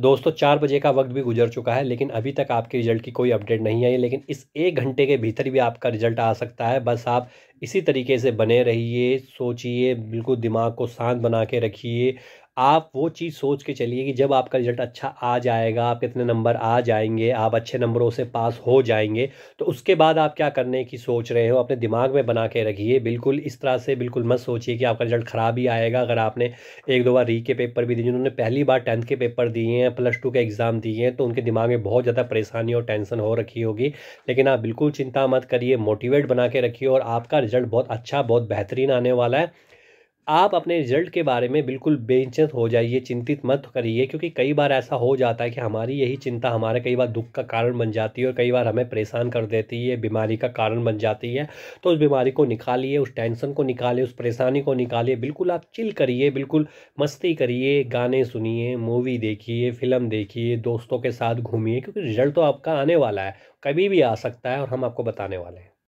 दोस्तों चार बजे का वक्त भी गुजर चुका है लेकिन अभी तक आपके रिजल्ट की कोई अपडेट नहीं है लेकिन इस एक घंटे के भीतर भी आपका रिजल्ट आ सकता है बस आप इसी तरीके से बने रहिए सोचिए बिल्कुल दिमाग को शांत बना के रखिए आप वो चीज़ सोच के चलिए कि जब आपका रिजल्ट अच्छा आ जाएगा आप कितने नंबर आ जाएंगे आप अच्छे नंबरों से पास हो जाएंगे तो उसके बाद आप क्या करने की सोच रहे हो अपने दिमाग में बना के रखिए बिल्कुल इस तरह से बिल्कुल मत सोचिए कि आपका रिजल्ट ख़राब ही आएगा अगर आपने एक दो बार री के पेपर भी दिए जिन्होंने पहली बार टेंथ के पेपर दिए हैं प्लस टू के एग्ज़ाम दिए हैं तो उनके दिमाग में बहुत ज़्यादा परेशानी और टेंशन हो रखी होगी लेकिन आप बिल्कुल चिंता मत करिए मोटिवेट बना के रखिए और आपका रिजल्ट बहुत अच्छा बहुत बेहतरीन आने वाला है आप अपने रिजल्ट के बारे में बिल्कुल बेचिंत हो जाइए चिंतित मत करिए क्योंकि कई बार ऐसा हो जाता है कि हमारी यही चिंता हमारे कई बार दुख का कारण बन जाती है और कई बार हमें परेशान कर देती है बीमारी का कारण बन जाती है तो उस बीमारी को निकालिए उस टेंशन को निकालिए उस परेशानी को निकालिए बिल्कुल आप चिल करिए बिल्कुल मस्ती करिए गाने सुनिए मूवी देखिए फिल्म देखिए दोस्तों के साथ घूमिए क्योंकि रिजल्ट तो आपका आने वाला है कभी भी आ सकता है और हम आपको बताने वाले हैं